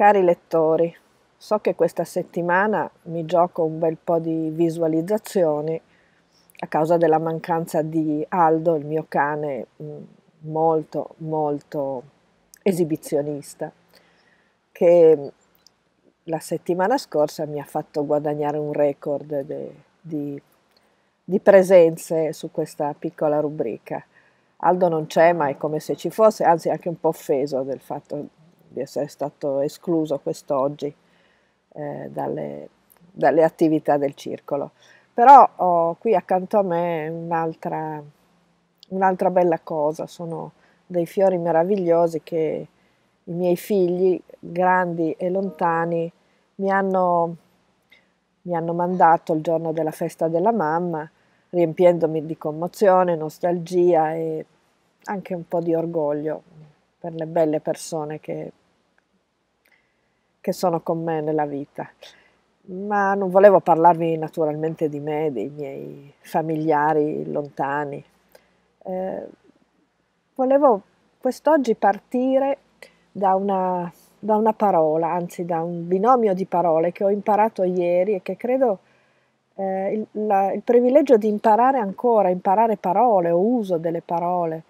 Cari lettori, so che questa settimana mi gioco un bel po' di visualizzazioni a causa della mancanza di Aldo, il mio cane mm, molto molto esibizionista, che mm, la settimana scorsa mi ha fatto guadagnare un record di, di, di presenze su questa piccola rubrica. Aldo non c'è, ma è come se ci fosse, anzi è anche un po' offeso del fatto di essere stato escluso quest'oggi eh, dalle, dalle, attività del circolo. Però ho oh, qui accanto a me un'altra, un'altra bella cosa, sono dei fiori meravigliosi che i miei figli, grandi e lontani, mi hanno, mi hanno mandato il giorno della festa della mamma, riempiendomi di commozione, nostalgia e anche un po' di orgoglio per le belle persone che che sono con me nella vita. Ma non volevo parlarvi naturalmente di me, dei miei familiari lontani. Eh, volevo quest'oggi partire da una, da una, parola, anzi da un binomio di parole che ho imparato ieri e che credo eh, il, la, il privilegio di imparare ancora, imparare parole o uso delle parole,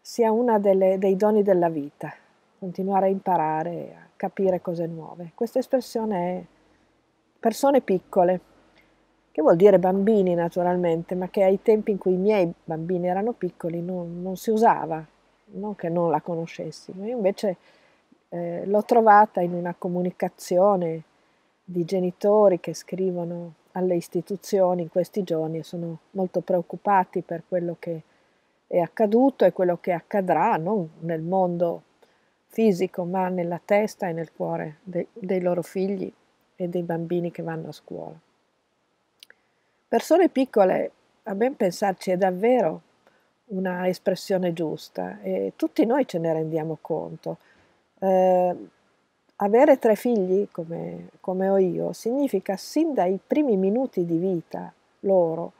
sia uno dei doni della vita, continuare a imparare a capire cose nuove. Questa espressione è persone piccole, che vuol dire bambini naturalmente, ma che ai tempi in cui i miei bambini erano piccoli non, non si usava, non che non la conoscessi. Io invece eh, l'ho trovata in una comunicazione di genitori che scrivono alle istituzioni in questi giorni e sono molto preoccupati per quello che è accaduto e quello che accadrà, non nel mondo fisico, ma nella testa e nel cuore de, dei loro figli e dei bambini che vanno a scuola. Persone piccole, a ben pensarci, è davvero una espressione giusta e tutti noi ce ne rendiamo conto. Eh, avere tre figli, come, come ho io, significa sin dai primi minuti di vita loro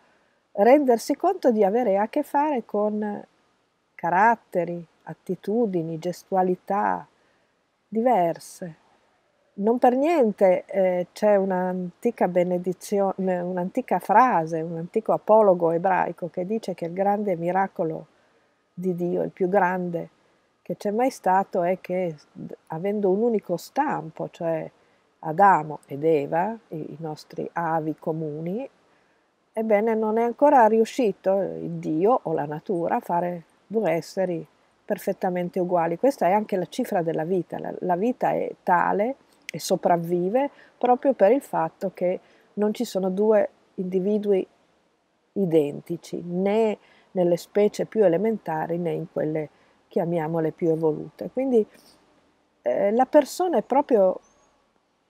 rendersi conto di avere a che fare con caratteri, attitudini, gestualità diverse. Non per niente eh, c'è un'antica benedizione, un'antica frase, un antico apologo ebraico che dice che il grande miracolo di Dio, il più grande che c'è mai stato, è che avendo un unico stampo, cioè Adamo ed Eva, i nostri avi comuni, ebbene non è ancora riuscito il Dio o la natura a fare due esseri perfettamente uguali. Questa è anche la cifra della vita, la, la vita è tale e sopravvive proprio per il fatto che non ci sono due individui identici né nelle specie più elementari né in quelle chiamiamole più evolute. Quindi eh, la persona è proprio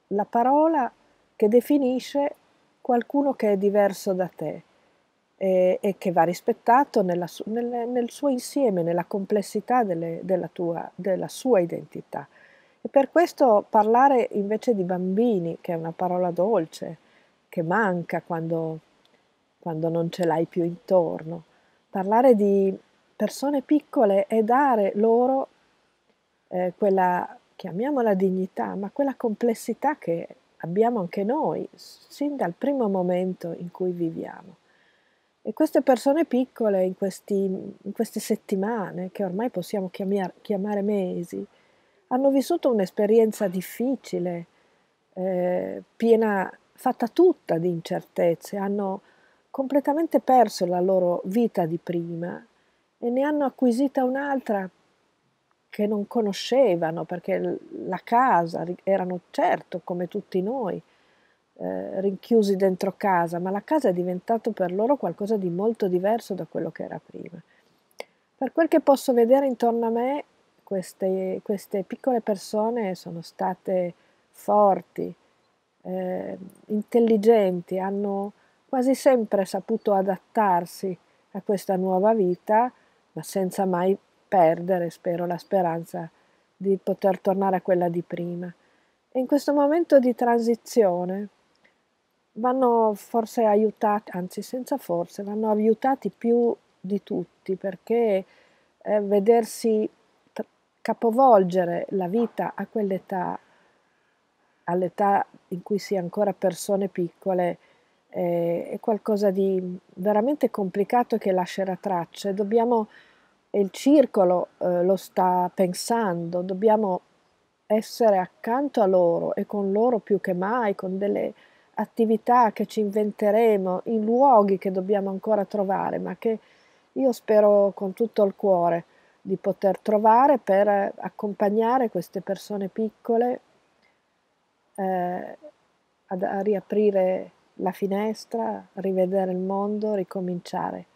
la parola che definisce qualcuno che è diverso da te eh, e che va rispettato nella, nel, nel, suo insieme, nella complessità delle, della, tua, della sua identità. E per questo parlare invece di bambini, che è una parola dolce, che manca quando, quando non ce l'hai più intorno, parlare di persone piccole e dare loro eh, quella, chiamiamola dignità, ma quella complessità che abbiamo anche noi, sin dal primo momento in cui viviamo. E queste persone piccole in, questi, in queste settimane, che ormai possiamo chiamare, chiamare mesi, hanno vissuto un'esperienza difficile, eh, piena, fatta tutta di incertezze, hanno completamente perso la loro vita di prima e ne hanno acquisita un'altra che non conoscevano perché la casa erano certo come tutti noi eh, rinchiusi dentro casa, ma la casa è diventata per loro qualcosa di molto diverso da quello che era prima. Per quel che posso vedere intorno a me, queste, queste piccole persone sono state forti, eh, intelligenti, hanno quasi sempre saputo adattarsi a questa nuova vita, ma senza mai perdere, spero, la speranza di poter tornare a quella di prima. E in questo momento di transizione, vanno forse aiutati, anzi senza forse, vanno aiutati più di tutti perché eh, vedersi t- capovolgere la vita a quell'età, all'età in cui si è ancora persone piccole, eh, è qualcosa di veramente complicato che lascerà tracce. Dobbiamo, il circolo eh, lo sta pensando, dobbiamo essere accanto a loro e con loro più che mai, con delle attività che ci inventeremo, i luoghi che dobbiamo ancora trovare, ma che io spero con tutto il cuore di poter trovare per accompagnare queste persone piccole eh, ad, a riaprire la finestra, rivedere il mondo, ricominciare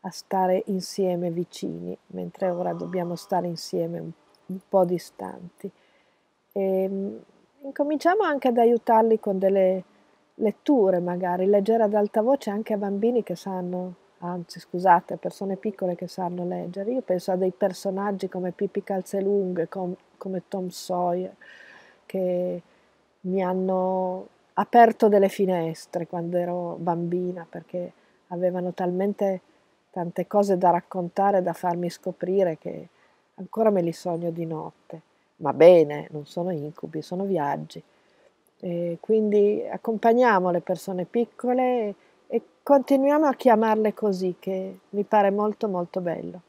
a stare insieme vicini, mentre ora dobbiamo stare insieme un, un po' distanti. E, ehm, incominciamo anche ad aiutarli con delle letture magari, leggere ad alta voce anche a bambini che sanno, anzi scusate, a persone piccole che sanno leggere. Io penso a dei personaggi come Pippi Calzelunghe, com, come Tom Sawyer, che mi hanno aperto delle finestre quando ero bambina perché avevano talmente tante cose da raccontare, da farmi scoprire che ancora me li sogno di notte. Ma bene, non sono incubi, sono viaggi. E quindi accompagniamo le persone piccole e continuiamo a chiamarle così, che mi pare molto molto bello.